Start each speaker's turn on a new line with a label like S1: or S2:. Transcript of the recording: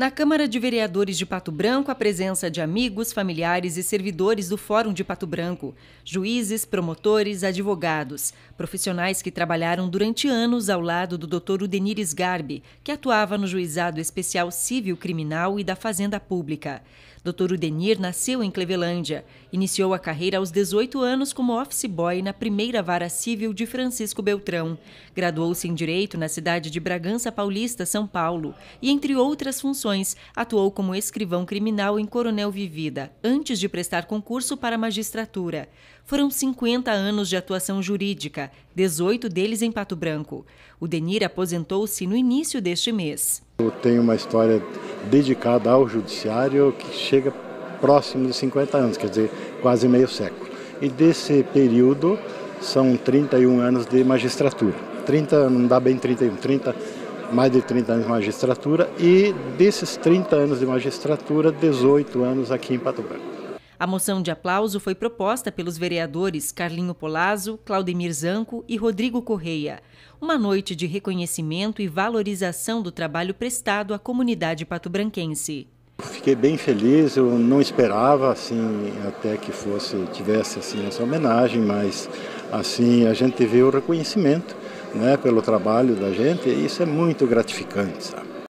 S1: Na Câmara de Vereadores de Pato Branco, a presença de amigos, familiares e servidores do Fórum de Pato Branco, juízes, promotores, advogados, profissionais que trabalharam durante anos ao lado do Dr. Udenir Garbi, que atuava no Juizado Especial Civil Criminal e da Fazenda Pública. Dr. Udenir nasceu em Clevelândia. Iniciou a carreira aos 18 anos como office boy na primeira vara civil de Francisco Beltrão. Graduou-se em Direito na cidade de Bragança Paulista, São Paulo, e, entre outras funções, Funções, atuou como escrivão criminal em Coronel Vivida, antes de prestar concurso para a magistratura. Foram 50 anos de atuação jurídica, 18 deles em Pato Branco. O Denir aposentou-se no início deste mês.
S2: Eu tenho uma história dedicada ao judiciário que chega próximo de 50 anos, quer dizer, quase meio século. E desse período são 31 anos de magistratura. 30, não dá bem 31, 30 mais de 30 anos de magistratura e desses 30 anos de magistratura, 18 anos aqui em Pato Branco.
S1: A moção de aplauso foi proposta pelos vereadores Carlinho Polazo, Claudemir Zanco e Rodrigo Correia. Uma noite de reconhecimento e valorização do trabalho prestado à comunidade patobranquense.
S2: Fiquei bem feliz, eu não esperava assim até que fosse tivesse assim essa homenagem, mas assim a gente vê o reconhecimento né, pelo trabalho da gente, e isso é muito gratificante, sabe?